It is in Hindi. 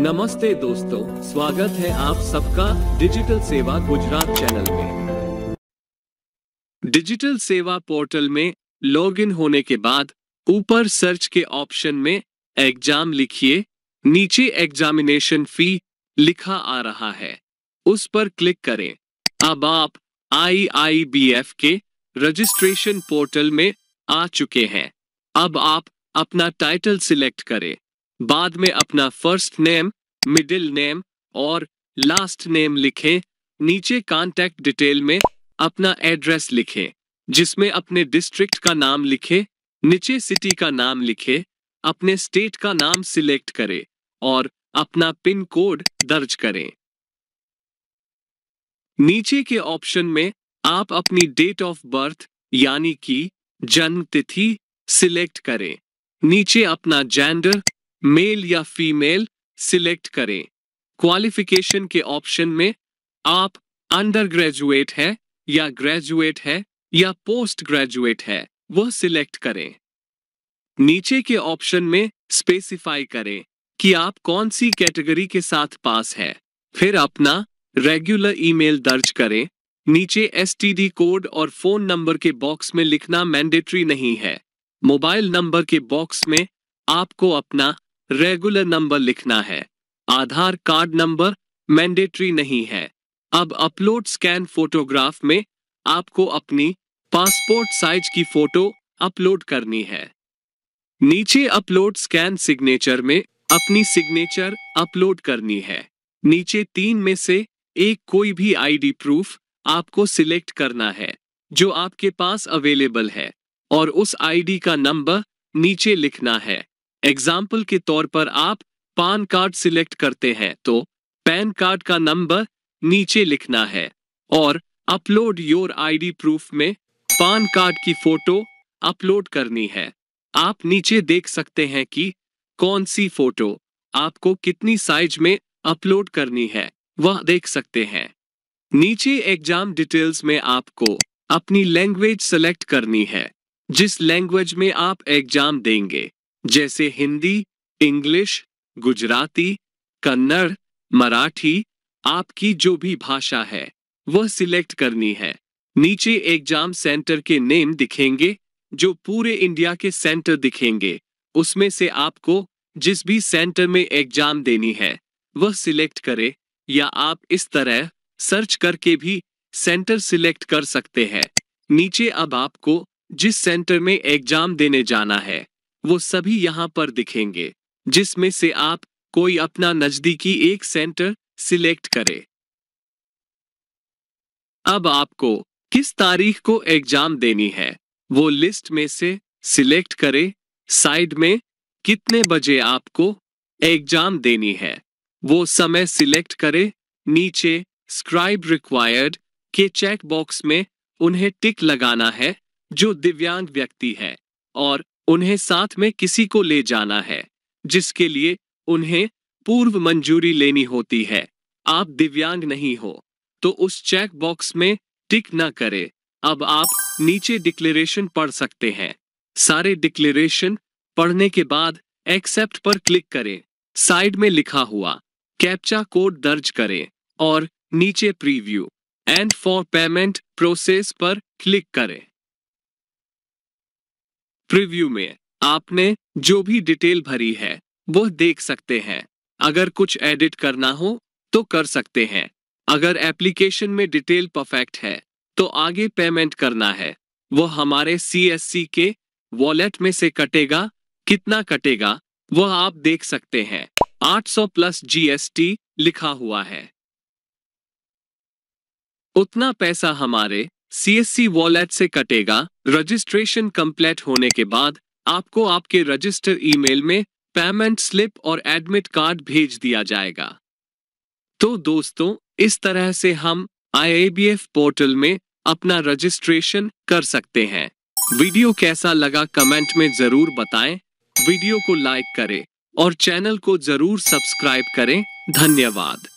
नमस्ते दोस्तों स्वागत है आप सबका डिजिटल सेवा गुजरात चैनल में डिजिटल सेवा पोर्टल में लॉगिन होने के बाद ऊपर सर्च के ऑप्शन में एग्जाम लिखिए नीचे एग्जामिनेशन फी लिखा आ रहा है उस पर क्लिक करें अब आप आईआईबीएफ के रजिस्ट्रेशन पोर्टल में आ चुके हैं अब आप अपना टाइटल सिलेक्ट करें बाद में अपना फर्स्ट नेम मिडिल नेम और लास्ट नेम लिखें नीचे कांटेक्ट डिटेल में अपना एड्रेस लिखें जिसमें अपने डिस्ट्रिक्ट का नाम लिखें नीचे सिटी का नाम लिखें अपने स्टेट का नाम सिलेक्ट करें और अपना पिन कोड दर्ज करें नीचे के ऑप्शन में आप अपनी डेट ऑफ बर्थ यानी कि जन्म तिथि सिलेक्ट करें नीचे अपना जेंडर मेल या फीमेल सिलेक्ट करें क्वालिफिकेशन के ऑप्शन में आप अंडर ग्रेजुएट है या ग्रेजुएट है या पोस्ट ग्रेजुएट है वह सिलेक्ट करें नीचे के ऑप्शन में स्पेसिफाई करें कि आप कौन सी कैटेगरी के साथ पास है फिर अपना रेगुलर ईमेल दर्ज करें नीचे एसटीडी कोड और फोन नंबर के बॉक्स में लिखना मैंडेटरी नहीं है मोबाइल नंबर के बॉक्स में आपको अपना रेगुलर नंबर लिखना है आधार कार्ड नंबर मैंडेटरी नहीं है अब अपलोड स्कैन फोटोग्राफ में आपको अपनी पासपोर्ट साइज की फोटो अपलोड करनी है नीचे अपलोड स्कैन सिग्नेचर में अपनी सिग्नेचर अपलोड करनी है नीचे तीन में से एक कोई भी आईडी प्रूफ आपको सिलेक्ट करना है जो आपके पास अवेलेबल है और उस आईडी का नंबर नीचे लिखना है एग्जाम्पल के तौर पर आप पान कार्ड सिलेक्ट करते हैं तो पैन कार्ड का नंबर नीचे लिखना है और अपलोड योर आईडी प्रूफ में पान कार्ड की फोटो अपलोड करनी है आप नीचे देख सकते हैं कि कौन सी फोटो आपको कितनी साइज में अपलोड करनी है वह देख सकते हैं नीचे एग्जाम डिटेल्स में आपको अपनी लैंग्वेज सेलेक्ट करनी है जिस लैंग्वेज में आप एग्जाम देंगे जैसे हिंदी इंग्लिश गुजराती कन्नड़ मराठी आपकी जो भी भाषा है वह सिलेक्ट करनी है नीचे एग्जाम सेंटर के नेम दिखेंगे जो पूरे इंडिया के सेंटर दिखेंगे उसमें से आपको जिस भी सेंटर में एग्जाम देनी है वह सिलेक्ट करें या आप इस तरह सर्च करके भी सेंटर सिलेक्ट कर सकते हैं नीचे अब आपको जिस सेंटर में एग्जाम देने जाना है वो सभी यहाँ पर दिखेंगे जिसमें से आप कोई अपना नजदीकी एक सेंटर सिलेक्ट करें अब आपको किस तारीख को एग्जाम देनी है वो लिस्ट में से सिलेक्ट करें साइड में कितने बजे आपको एग्जाम देनी है वो समय सिलेक्ट करें नीचे स्क्राइब रिक्वायर्ड के चेक बॉक्स में उन्हें टिक लगाना है जो दिव्यांग व्यक्ति है और उन्हें साथ में किसी को ले जाना है जिसके लिए उन्हें पूर्व मंजूरी लेनी होती है आप दिव्यांग नहीं हो तो उस चेक बॉक्स में टिक न करें अब आप नीचे डिक्लेरेशन पढ़ सकते हैं सारे डिक्लेरेशन पढ़ने के बाद एक्सेप्ट पर क्लिक करें साइड में लिखा हुआ कैप्चा कोड दर्ज करें और नीचे preview and for payment process पर क्लिक करें प्रीव्यू में आपने जो भी डिटेल भरी है वो देख सकते हैं अगर कुछ एडिट करना हो तो कर सकते हैं अगर एप्लीकेशन में डिटेल परफेक्ट है तो आगे पेमेंट करना है वो हमारे सी के वॉलेट में से कटेगा कितना कटेगा वह आप देख सकते हैं 800 प्लस जी लिखा हुआ है उतना पैसा हमारे सीएससी वॉलेट से कटेगा रजिस्ट्रेशन कंप्लीट होने के बाद आपको आपके रजिस्टर ईमेल में पेमेंट स्लिप और एडमिट कार्ड भेज दिया जाएगा तो दोस्तों इस तरह से हम आई पोर्टल में अपना रजिस्ट्रेशन कर सकते हैं वीडियो कैसा लगा कमेंट में जरूर बताएं वीडियो को लाइक करें और चैनल को जरूर सब्सक्राइब करें धन्यवाद